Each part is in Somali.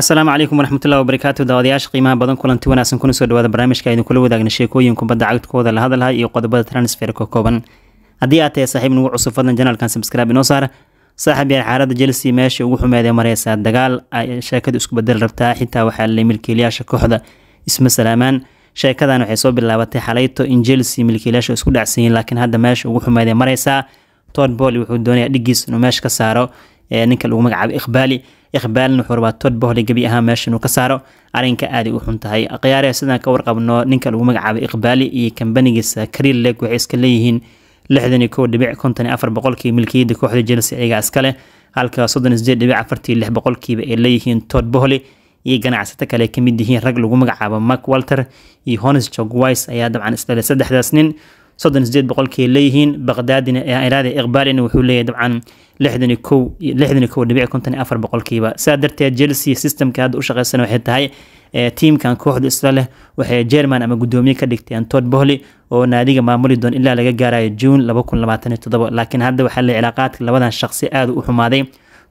assalaamu calaykum waraxmatullahi wabarakaatu daawadayaasha qiimaha badan kulanti wanaagsan kuna soo dhawaada barnaamijka aynu kula wadaagna sheekooyin kubadda cagdkooda la hadalha iyo qodobada transfer kooban haddii aad tahay saaxiib nugu cusub fadlan janaalkan subscribe inoo saar saaxiib xaaladda chelsea meesha ugu xumeeday mareysaa dagaal ay sheekadu isku bedel rabtaa xitaa waxaa la milkiilayaasha kooxda isma salaamaan sheekadan waxay soo bilaabatay xalayto in chelsea milkiilayaasha isku dhacsan laakiin hadda meesha ugu xumeeday mareysaa todd boli wuxuu doonayaa dhiggiis inuu meesha ka saaro ninka lagu magacaabo iqbaali iqbaalna wuxuu rabaa todbohle gebi ahaan meeshanuu ka saaro arrinka aaday u xun tahay akhyaare sidaan ka warqabno ninka lagu magacaabo iqbaali iyo kambanigiisa kariil leg waxay iska leeyihiin lixdan iyo kow dhibic konton iyo afar boqolkii milkiyadda kooxda chelsea iyagaa iska halka soddon sideed dhibic afartii lix boqolkiiba ay leeyihiin todbohle iyo ganacsato kale ka yihiin rag lagu magacaabo mark walter iyo honis jogwis ayaa dabcan islale saddexdaas nin soddon sideed boqolkii leeyihiin baqdaadina iraada iqbaalina wuxuu leeyahay dabcan boqolkiiba sidaa darteed chelsea systemka hadda u shaqeysan waxay tahay eh, tiimkan kooxda isla leh waxay jerman ama guddoomiye ka dhigteen todd bohli oo naadiga maamuli doon ilaa laga gaarayo juun laakiin hadda waxaa la cilaaqaadka labadan shaqsi aad u xumaaday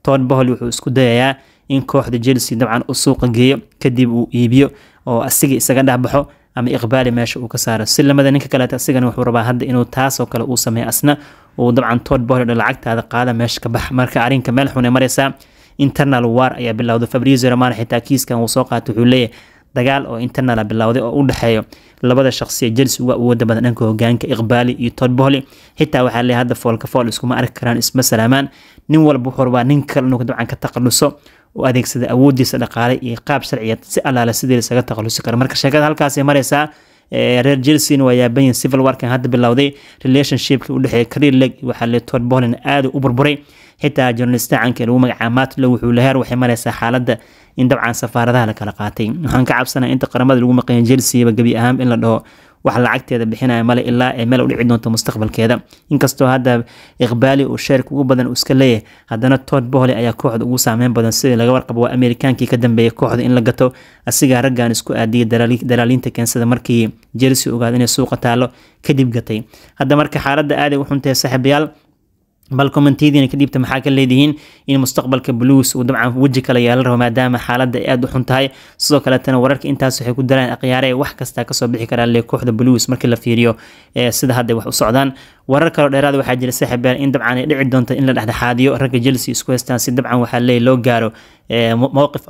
todd bohli wuxuu isku dayayaa in kooxda chelsea dabcan u suuqa geeyo kadib uu iibiyo oo asiga isaga dhexbaxo ama iqbaali meesha uu ka saaro silamada ninka kaleeta asigana wuxuu rabaa hadda inuu taasoo kale uu sameeyo asna uu dabcan tood bohledha lacagtaada qaada meesha ka bax marka arrinka meel xun ee maraysaa internal war ayaa bilowday fabrizio romano xitaa kiiskan uu soo qaatay wuxuu leeyahay dagaal oo internala ah bilowday oo u dhexeeyo labada shaqsi ee uga awooda badan dhanka hogaanka iqbaali iyo todd bohli xitaa waxaa leeyahay hadda foolka fool iskuma arki karaan isma salaamaan nin walba wuxuu rabaa nin kale inuu dabcan ka taqaluso u adeegsada awoodiisa dhaqaale iyo qaab sharciya si allaale sidii isaga takhalusi kara marka sheekada halkaasay mareysaa reer jelsin waa yaabanyin civil warkan hadda bilowday relationshipka udhexeeya career leg waxaa le todd boland aada u burburay xitaa journalist caanka lagu magacaa matlow wuxuu leheer waxay mareysaa xaaladda in dabcan safaaradaha la kala qaatay waxaan ka cabsanaa inta qaramada lagu maqayan jelsiaba gebi ahaan in la dhaho wax lacagteeda bixinaya male ilaa ay meel u dhici doonto mustaqbalkeeda inkastoo hadda iqbaali uu sheerk ugu badan uu iska leeyahay haddana todd bohole ayaa kooxda ugu saameyn badan sidii laga warqabo waa ameerikaankii ka dambeeyay kooxda in la gato asigaa raggan isku aadiyay dalaaliinta keensada markii jersey ogaada inay suuqa taalo kadib gatay hadda marka xaaladda aaday u xuntahay saaxiibayaal bal commentaydina ka dhiibta maxaa ka leedihiin in mustaqbalka blues uu dabcan weji kala yeelan rabo maadaama xaaladda ay aada u xun tahay sidoo kaletana wararka intaas waxay ku daraan akhyaare wax kastaa kasoo bixi karaa lee kooxda blues markii la fiiriyo sida hadday wax u socdaan warar kaloo dheeraada waxaa jira saaxiibeel in dabcan ay dhici doonta in la dhexdhexaadiyo ragga Chelsea isku haystaan si dabcan waxaa leeyahay loo gaaro eh, mowqif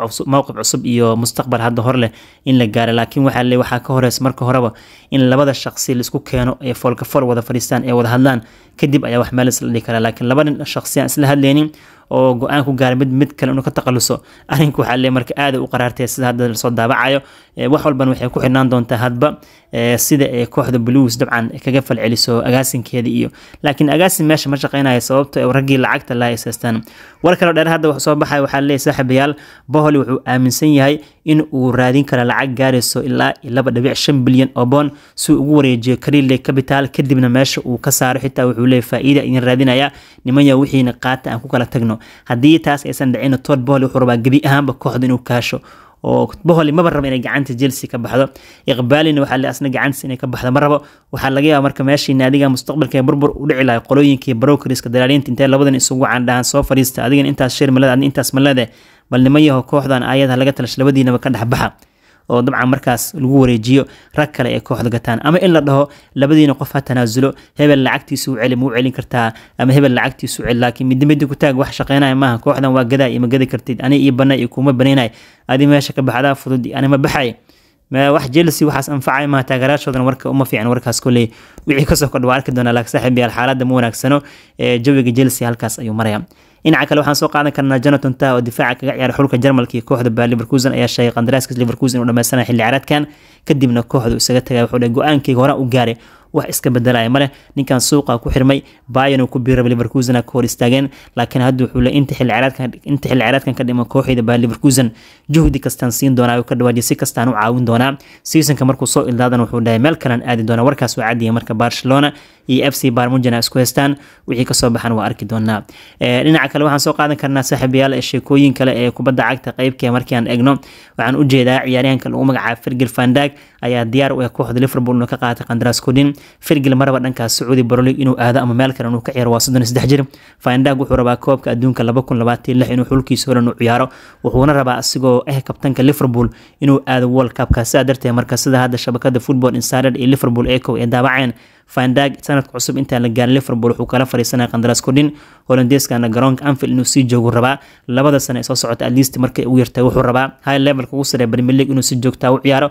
cusub iyo mustaqbal hadda hor leh in la gaaro laakiin waxaa leeyahay waxaa ka horeysa marka horeba in labada shaqsi laisku keeno ee foolka fool wada fadhiistaan ee wada hadlaan kadib ayaa wax meel isla dhihi kara laakiin laba nin shaqsi aan isla hadlaynin oo go-aan ku gaara mid mid kale inuu ka taqaluso arrinka waxaa lee marka aada u qaraartay sida hadda lasoo daabacayo wax walbana waxay ku xidhnaan doontaa hadba sida ay kooxda blues dabcan kaga falceliso agaasinkeeda iyo laakiin agaasin meesha ma shaqeynayo sababto ah raggii lacagta la haysaystaan war kaloo dheer hadda soo baxaya waxaa leeyahy saaxiibayaal boholi wuxuu aaminsan yahay in uu raadin kara lacag gaarayso ilaa laba dhibic shan bilyan oo boon si ugu wareejiyo kariile capital kadibna meesha uu ka saaro xitaa wuxuu leeyahy faa'iida idin raadinaya nimanya wixiina qaata aan ku kala tagno haddii taas aysan dhicina todd boholi wuxuu rabaa gebi ahaanba kooxda inuu kaasho oo boholi maba raba inay gacanta chelsea ka baxdo iqbaalina waxaa asna gacantiis inay ka baxdo ma rabo waxaa laga yaaba marka meeshii naadiga mustaqbalka ee burbur u dhici lahay qolooyinkii brokeriska dalaaliinta intay labadan isugu candhahan soo fadhiista adigana intaas shir malada adna intaas malade bal niman yaho kooxdan ayadaha laga talasha labadiinaba ka dhexbaxa oo dabcan markaas lagu wareejiyo rag kale ay kooxda gataan ama in la dhaho labadiina qof ha tanaasulo hebel lacagtiisu celi muu celin kartaa ama hebel lacagtiisu celi laakiin midda midda ku taag wax shaqeynaya maaha kooxdan waa gadaa ima gadi kartid ani iyo bana iyo kuma banaynay adi meesha ka baxdaa fudud anima baxay wax jelsi waxaas anfacay maaha taageeraashoodan warka uma fiican warkaas koley wixii kasoo kordha waa arki doonaa laakiin saaxiib xaaladda ma wanaagsano jawiga jelsi halkaas ayuu maraya dhinaca kale waxaan soo qaadan karnaa jonathan ta oo difaaca kaga ciyaara xulka jarmalka iyo kooxda baa liverkusen ayaa sheegay qandaraaskiis liverkusen inuu dhameysanaya xilli ciyaareedkan kadibna kooxdu isaga tagay wuxuu dheh go-aankayga horaan u gaaray wax iska bedelaya maleh ninkan suuqa ku xirmay bayan ku biiraba liverkusen ka hor istaageen laakiin hadda wuxuu le inta xilciyaareedkan ka dhiman kooxeyda baa liverkusen juhdi kastaan siin doonaa ka dhawaajiya si kastaan u caawin doonaa seasonka markuu soo ildaadana wuxuu dhahay meel kalan aadi doona warkaas waa cadiya marka barcelona iyo f c barmujana isku haystaan wixii kasoo baxan waa arki doonaa eh, dhinaca kale waxaan soo qaadan karnaa saaxiibayaal sheekooyin kale ee kubadda cagta qeybka markii aan egno waxaan u jeedaa ciyaaryahanka lagu magacaaba fergil fandag ayaa diyaar u ah kooxda liverpool inuu ka qaatay qandaraas kudin firgil maraba dhankaa sacuudi brolig inuu aado ama meel kale inuu ka ciyaaro waa soddon saddex jir faindag wuxuu rabaa koobka adduunka laba kun labaatan lix inuu xulkiisa horan u ciyaaro wuxuuna rabaa asigoo ah kabtanka liverpool inuu aado world cupka sidaa darteed marka sida hadda shabakada football insider ee liverpool eco ee daabaceen fandag sanadka cusub intaan la gaarin liverpool wuxuu kala fariisanaya qandaraas kordhin holandeeskana garoonka anfield inuu sii joogu rabaa labada sane ee soo socota atleast markay ugu yartay wuxuu rabaa high levelka ugu saree premier league inuu si joogtaa ah u ciyaaro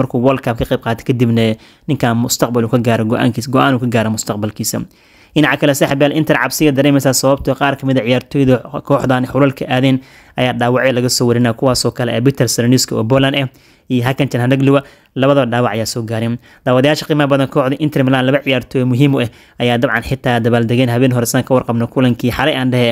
markuu world cup ka qayb qaatay kadibna ninkan mustaqbal ka gaaro go-aankiisa go-aan ka gaaro mustaqbalkiisa dhinaca kale saaxiibyaal inter cabsiga dareemaysaa sababtoo ah qaar kamid a ah ciyaartooyda kooxdan xulalka aadeen ayaa dhaawacyo laga soo warinaa kuwaasoo kale ee peter sereniska oo poland ah iyo hakanjan hanagluwa labadaba dhaawac ayaa soo gaarin daawadayaasha qiimaha badan kooxda inter milan laba ciyaartooy muhiim u ah ayaa dabcan xitaa dabaaldegeen habeen horesan ka warqabna kulankii xalay aan dhehe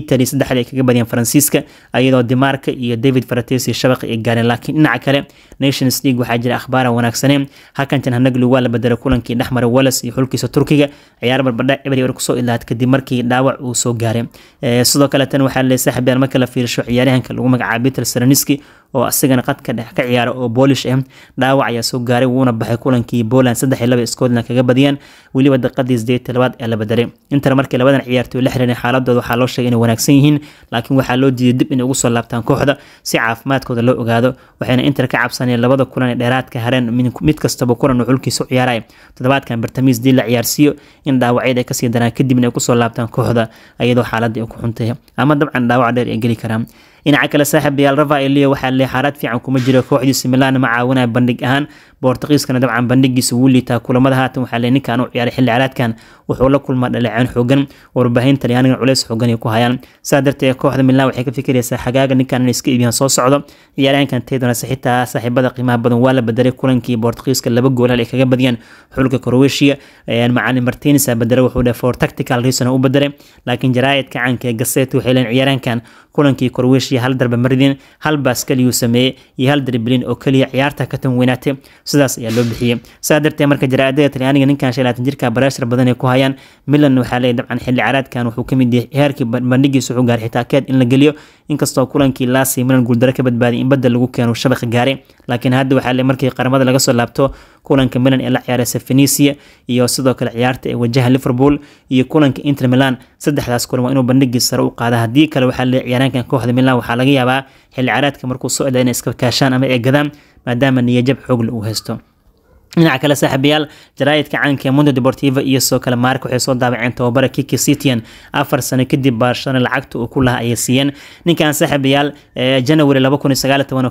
italy saddexdii ay kaga badiyeen faransiiska iyadoo dimarka iyo david faratesi shabaqi ay gaareen laakiin dhinaca kale nations league waxaa jira akhbaara wanaagsaneen hakantan hanaglu waa la bedelay kulankii dhexmara wales iyo xulkiisa turkiga ciyaar barbadha eber war kusoo ilaad kadib markii dhaawac uu soo gaaray sidoo kale waxaa leeyahay saaxiibyaal marka la fiirsho ciyaaryahanka lagu magacaabay peter sereniski oo asigana qadka dhex ka ciyaara oo boolish ah dhaawac ayaa soo gaaray wuuna baxay kulankii Poland 3-2 Scotland kaga badiyeen waliba daqiiqadii 8-aad ee la bedelay inta markii labadan ciyaartoy la xiriireen xaaladooda waxaa loo sheegay inay wanaagsan yihiin laakiin waxaa loo diiday dib inay ugu soo laabtaan kooxda si caafimaadkooda loo ogaado waxayna inter ka cabsanayeen labada kulan ee dheeraadka hareen mid kastaba kulan uu xulkiisa u ciyaaray toddobaadkan bartamiis dii la ciyaarsiiyo in dhaawacyada ay kasii daraan kadib inay kusoo laabtaan kooxda iyadoo xaaladda ay ku xuntahay ama dabcan dhaawac dheer ay geli karaan dhinaca kale saaxiib dayaal rava eliyo waxaa leexaaraad fiican kuma jiro kooxdiisa milan ma caawinaya bandhig ahaan bortuqiiskana dabcan bandhigiisa wuu liitaa kulamada haatan waxaa le ninkan u ciyaaray xilli caraadkan wuxuu la kulmaa dhaleeceen xoogan warbaahin talyaanigan culeys xoogan ay ku hayaan saa darteed kooxda milan waxay ka fikiraysaa xagaaga ninkan inay iska iibiyaan soo socdo ciyaaryahankan tedonase xitaa saaxiibada qiimaha badan waa la badelay kulankii bortuqiiska laba goolal ay kaga badiyeen xulka croatia macalin martinisa badere wuxuu dhe for tactical reason u badelay laakiin jaraa'idka caanka ee waxay leen ciyaaryahankan kulankii croatia hal darba maridin hal baas keliyu sameeyey iyo hal darbilin oo keliya ciyaarta ka tan weynaatay sidaas ayaa loo bixiyey saa darteed marka jaraa'adada talyaaniga ninkan shalaatan jirka baraashar badan ay ku hayaan milan waxaa leey dabcan xilli caraadkan wuxuu ka mid yahay heerkii bandhigiisa wuxuu gaaray xitaakeed in la geliyo inkastoo kulankii laasi milan guuldaro ka badbaaday in badda lagu keeno shabaqa gaaray laakiin hadda waxaa leey markii qaramada laga soo laabto kulanka milan ee la ciyaareysa sefenisia iyo sidoo kale ciyaarta ee wajaha liverpool iyo kulanka inter milan saddexdaas kulan waa inuu bandhigii sare u qaada haddii kale waxaa lee ciyaaraankan kooxda milan waxaa laga yaabaa xilli caraadka markuu socda inay iska kaashaan ama eegadaan maadaama niyajab xoogle uu haysto dhinaca kale saaxiibayaal jaraa'idka caanka ee mundo deportiva iyo soo kale maark waxay soo daabaceen tababara kiki citian afar sano kadib barcelona lacagta uu ku lahaa ayay siiyeen ninkan saaxiibayaal eh, janawari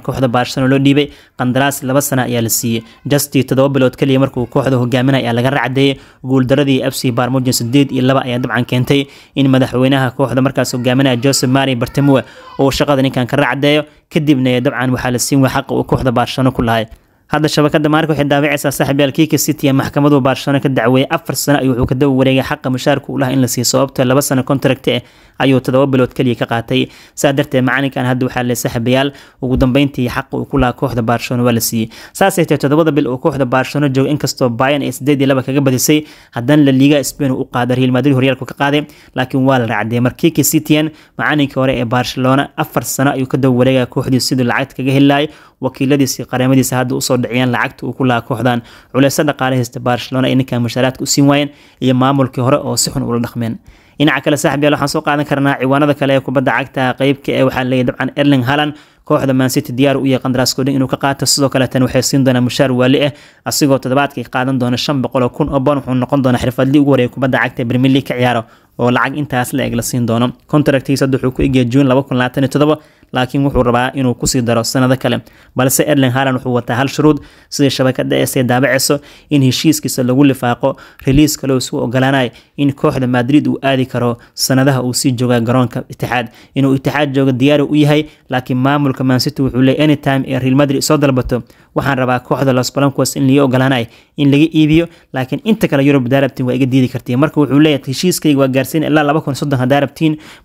kooxda barcelona loo dhiibay qandaraas laba sano ayaa la siiyey justii toddoba bilood kaliya markuu kooxda hogaaminay ayaa laga racdeeyey guuldaradii fc barmujin sideed iyo laba ayaa dabcan keentay in madaxweynaha kooxda markaas hogaaminaya joseph mari bartemue uu shaqada ninkan ka racdeeyo kadibna dabcan waxaa la siin way xaqa uu kooxda barcelona ku lahay hadda shabakada maarka waxay daawacaysaa saaxiib yaalkiika city ee maxkamaduu baarshano ka dacweeyey afar sano ayuu wuxuu ka daba wareegay xaqa mushaarku u laha in la siiyo sababta laba sano kontrakti ah eh ayuu toddoba bilood keliya ka qaatay saa darteed macalinkan hadda waxaa le saaxiibayaal ugu dambeyntii xaqa uu ku laha kooxda baarshano waa la siiyey saasay tahay toddobada bil uu kooxda baarshano jooga inkastoo bayan ay sideed iyo laba kaga badisay haddana la liiga spain u qaaday real madrid horyaalku ka qaaday laakiin waa la raacday markiika cityan macalinkii hore ee barcelona afar sano ayuu ka daba wareegaya kooxdii siduu lacagta kaga helilaayay wakiiladiisii qareemadiisa hadda usoo kasoo dhiciyeen lacagta uu ku lahaa kooxdan culaysa dhaqaale haysta barcelona ay ninkan mushaaraadka u siin waayeen iyo maamulkii hore oo si xun ula dhaqmeen dhinaca kale saaxiib waxaan soo qaadan karnaa ciwaanada kale ee kubadda cagta qeybka ee waxaa leeyahay dabcan erling halan kooxda mancity diyaar u yahay qandaraaskoodhin inuu ka qaato sidoo kale waxay siin doonaa mushaar waali ah asigoo toddobaadkii qaadan doona shan boqol oo kun oo bon wuxuu noqon doonaa xirfadlii ugu horeeya kubadda cagta premier league ka ciyaaro oo lacag intaas la eg la siin doono kontaragtiisa wuxuu ku egya juun laba kun labaatan iyo toddoba laakiin wuxuu rabaa inuu kusii daro sanado kale balse erling harlan wuxuu wataa hal shuruud sida shabakada eesee daabaceyso in heshiiskiisa lagu lifaaqo reliis kaleo isu ogolaanaya in kooxda madrid uu aadi karo sanadaha uu sii jooga garoonka itixaad inuu itixaad jooga diyaari u yahay laakiin maamulka mancity wuxuu leey anytime ee real madrid soo dalbato waxaan rabaa kooxda los balancos in lii ogolaanaya in laga iibiyo laakiin inta kale yurub daarabtiin waa iga diidi kartiin marka wuxuu leeyahay heshiiskayga waa gaarsiin ilaa laba kun soddon haddaa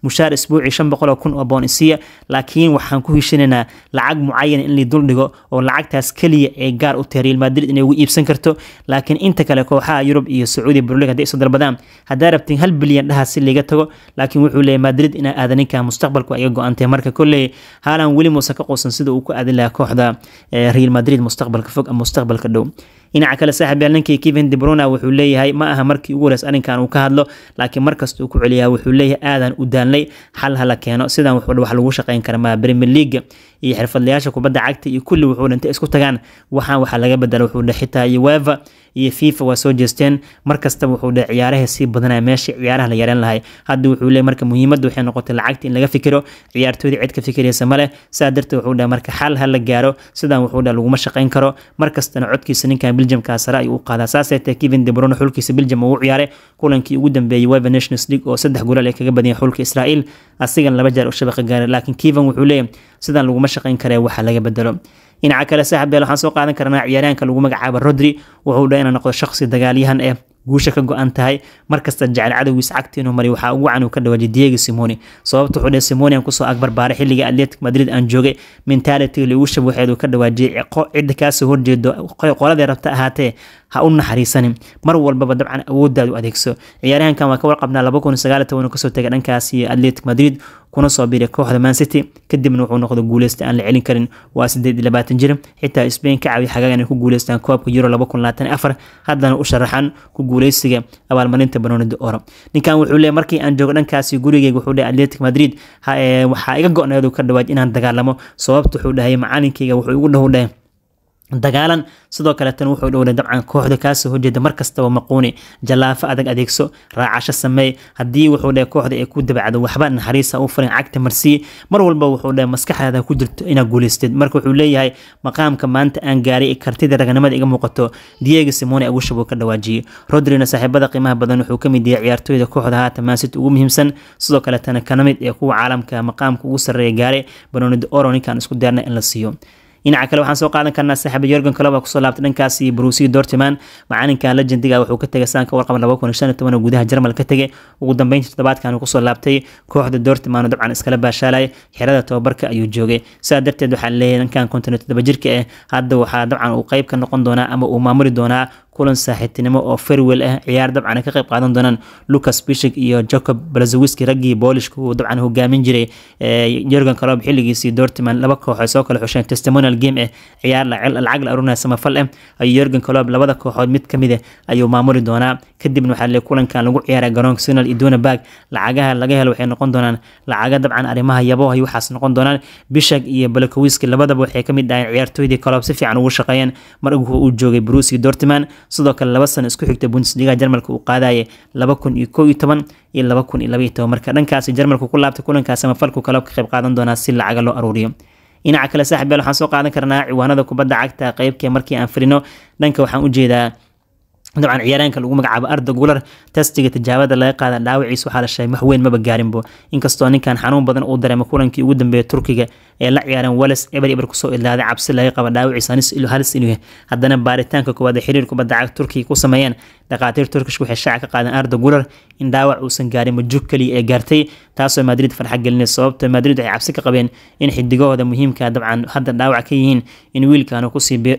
mushaar isbuuci shan boqol oo kun oo boon isiya laakiin laakiin waxaan ku heshanaynaa lacag mucayan in la duldhigo oo lacagtaas keliya ee gaar u tahay real madrid inay ugu iibsan karto laakiin inta kale kooxaha yurub iyo sacuudiya burlig haday isu dalbadaan haddaa rabtiin hal bilyan dhaha laga tago laakiin wuxuu leeyahy madrid inaa aada ninka mustaqbalku ayaga go-antay marka kolley haalan weli muuse ka quusan sida uu ku aadin lahaa kooxda eh, real madrid mustaqbalka fog ama mustaqbalka dhow dhinaca kale saaxiib ninkii kevin debrona wuxuu leeyahay ma aha markii ugu horeys arrinkan uu ka hadlo laakiin markasta ku celiyaa wuxuu leeyahay aadan u daalnay xal hala keeno sidaan wax lagu shaqayn kara maa premier league iyo xirfadlayaasha kubadda cagta iyo kulli wuxuu dhintay isku tagaan waxaan waxaa laga bedela wuxuu dhe xitaa ueva iyo fifa waa soo jeesteen markasta wuxuu dhe ciyaaraha sii badanaya meesha ciyaaraha la yareen lahay hadda wuxuu leey marka muhiimadda waxay noqotay lacagta in laga fikiro ciyaartooyda cid ka fikiraysa male saa darteed wuxuu dhe marka xal ha la gaaro sidaan wuxuu dhe laguma shaqayn karo markastana codkiisa ninkan biljamkaa sare ayuu u qaadaa saasay tahay kevin debron xulkiisa biljam uu ciyaaray kulankii ugu dambeeyey ueva nations league oo saddex golaal ay kaga badan xulka israa'iil asigan laba jeer u shabaqa gaaray laakiin kevin wuxuu leeyahay sidaan laguma shaqayn karee waxa laga bedelo dhinaca kale saaxibeel waxaan soo qaadan karnaa ciyaaryahanka lagu magacaabo rodri wuxuu dha inuu noqdo shaqsi dagaalyahan eh guusha ka go-an tahay markasta jecel cadowgiis cagta inuu mariy waxaa ugu can uu ka dhawaajay diego simoni sababta wuxuu dhahay simoni aan kusoo agbarbaaray xilliga atletic madrid aan joogay mentality liigu shabuxeed uu ka dhawaajiyey cidda kaasoo horjeedo qoladee rabta ahaatee ha u naxariisanin mar walbaba dabcan awoodaad u adeegso ciyaaryahankan waa ka warqabnaa kasoo tegay dhankaasi atletic madrid kuna soo biiray kooxda mancity kadibna wuxuu noqday guuleysta aan la celin karin waa sideed iyo labaatan jir xitaa spain ka caawiy xagaag inay ku guuleystaan koobka euro laba kun labaatan afar haddana u sharaxan ku guuleysiga abaalmarinta banoonida orab ninkan wuxuu leeyahy markii aan joogo dhankaasi gurigeyga wuxuu leeyahy atletic madrid waxaa iga go ka dhawaaj inaan dagaalamo sababta wuxuu dhahay macalinkeyga wuxuu igu dhahu dhahay dagaalan sidoo kale tan wuxuu dhowlay dabcan kooxda kaasoo horjeeda markastaba maquuni jallaafa adag adeegso raacasho sameey haddii wuxuu dhe kooxda ay ku dabacdo waxba naxariisa u furin cagta marsiiye mar walba wuxuu dhe maskaxdaada ku jirto inaad guulaysteed marka wuxuu leeyahay maqaamka maanta aan gaaray kartida raganimada iga muuqato diego simone agushabuu ka dhawaajiyey rodrina saaxiibada qiimaha badan wuxuu kamid yahay ciyaartooyda kooxda haata maasit ugu muhiimsan sidoo kale tana kanamid ee kuwa caalamka maqaamka ugu sarreeya gaaray banonid oro isku daarna in la siiyo dhinaca kale waxaan soo qaadan karnaa saaxiiba yorgan kalob oo kusoo laabtay dhankaasi brusi dortiman macalinka legendiga wuxuu ka tegay saanka warqaba laba kun shan iyo toban oo gudaha jarmal ka tegay ugu dambeyntii toddobaadkan uu kusoo laabtay kooxda dortiman oo dabcan iskala baashaalay xerada tababarka ayuu joogay sidaa darteed waxaa leeyahay dhankan konton iyo toddoba jirka eh hadda waxaa dabcan uu qeyb ka noqon doonaa ama uu maamuli doonaa kulan saaxiibtinimo oo farwell ah ciyaar dabcan ay ka qayb qaadan doonaan lucas bishig iyo jacob blazowiski raggii boolishka uu dabcan hogaamin jiray jorgan kalob xilligiisii dortman laba koox soo kala xusheen testimonial game ah ciyaar lacag la arurinaya samafal ah ayuu jorgan kalob labada kooxood mid ka mid eh, ayuu maamuli doonaa kadibna waxaa lee kulankan lagu ciyaaraa garoonka sinal iduna barg lacagaha laga helo waxay noqon doonaan lacaga dabcan arrimaha yaboha waxaas noqon doonaan bishag iyo balakowiski labadaba waxay ka mid ahayn ciyaartooydii kalob si fiican ugu shaqeeyeen mar uu joogay brusi dortman sidoo kale laba sano isku xigta bundesliga jarmalka uu qaadaya laba kun iyo kow iyo toban iyo laba kun iyo laba iyo toban marka dhankaasi jarmalku ku laabtay kulankaas samafalku kale ka qayb qaadan doonaa si lacaga loo aruuriyo dhinaca kale saaxibeel waxaan soo qaadan karnaa ciwaanada kubadda cagta qeybkee markii aan firino dhanka waxaan u jeedaa dabcan ciyaaryaanka lagu magacaabo arda gular testiga tijaabada laga qaada dhaawaciis waxaa la sheegay waxweyn maba gaarinbo inkastoo ninkan xanuun badan uu dareema kulankii ugu dambeeyay turkiga ee la ciyaareen wales eber eber kusoo ilaaday cabsi laga qaba dhaawaciis halis haddana baaritaanka koowaad ee xiriir kubadda cagta turkiga ku sameeyeen dhakhaatiir turkishku waxay shaaca ka qaadeen arda gular in dhaawac uusan gaarinba jug keliya ee gaartay taasoo madrid farxa gelinaysa madrid waxay cabsi ka qabeen in xidigahooda muhiimkaa dabcan hadda dhaawac ka yihiin in wiilkaanu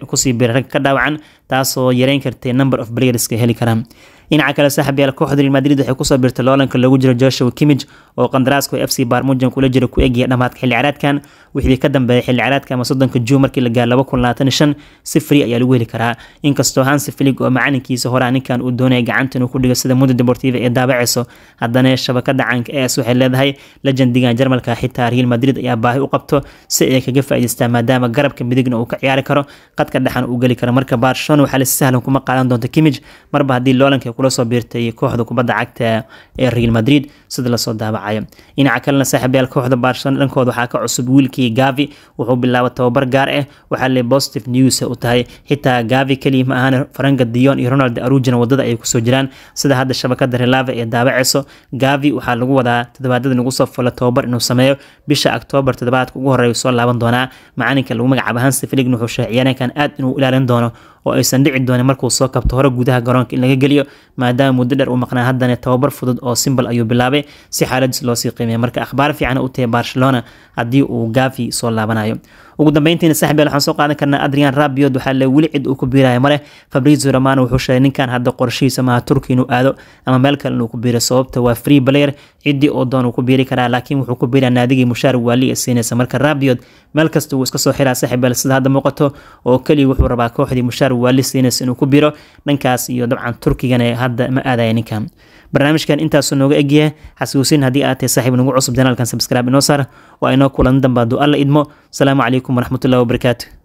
kusii biira rag dhaawacan taasoo yareyn kartay number of playerska heli karaan dhinaca kale saaxiibyaal kooxda real madrid waxay kusoo biirtay loolanka loogu jiro Joshua Kimmich oo qandaraaska f c Bournemouth kula jira ku egaya dhamaadka xilli ciyaareedkan wixii ka dambeeyay xilli ciyaareedka ama soddonka June markii la gaaro 2025 si free ayaa lagu heli karaa inkastoo Hansi Flick oo macalinkiisa hore ninkan uu doonaya gacanta inuu ku dhigo sida Mundo Deportivo ee daabacayso haddana shabakada caanka ES waxay leedahay legendigan Jarmalka xitaa Real Madrid ayaa baahi u qabto si ay kaga faa'iideystaan maadaama garabka midigna uu ka ciyaari karo qadka dhexan uu gali karo marka Barcelona waxa la sahlan kuma qaadan doonto Kimmich marba haddii loolanka kula soo biirtay kooxda kubadda cagta ee real madrid sida lasoo daawacayo dhinaca kalena saaxiibyaal kooxda barcelona dhankooda waxaa ka cusub wiilkii gavi wuxuu bilaaba tababar gaar ah waxaa positive news u tahay xitaa gavi keliya ma ahaan faranka dion iyo ronald arugina wadada ay kusoo jiraan sida hadda shabakada relava ee daawaceyso gavi waxaa lagu wadaa toddobaadada nagu soo fola tababar inuu sameeyo bisha octoobar toddobaadka ugu horeeya soo laaban doonaa macalinka lagu magacaabo hansi filign wuxuu sheegay ciyaaryaankan inuu ilaalin doono oo aysan dhici doonin markuu soo kabto hore gudaha garoonka in laga geliyo maadaama muddo dheer uu maqnaa haddana tababar fudud oo simbal ayuu bilaabay si xaaladiis loo sii qiimeeya marka akhbaar fiican u tahay barcelona haddii uu gaafi soo laabanayo ugu dambeyntiina saxibel waxaan soo qaadan karnaa adrian rabiod waxaa le weli cid uu ku biiraya male fabrizo romano wuxuu sheegay ninkan hadda qorshihiisa maaha turki inuu aado ama meel kale inuu ku biiro sababta waa free player ciddii oo doon uu ku biiri karaa laakiin wuxuu ku biiraa naadigii mushaar waali ee siinaysa marka rabiod meel kasta wuu iska soo xiraa saxibel sida hadda muuqato oo keliya wuxuu rabaa kooxdii mushaar waali siinaysa inuu ku biiro dhankaas iyo dabcan turkigana hadda ma aadaya ninkan barnaamijkan intaasu nooga egyahay xasuusin haddii aad tahay saaxiib nagu cusub janaalkan sabscribe inoo saar waa inoo kulan dambaadu alla idmo asalaamu calaykum waraxmatullahi wabarakaatu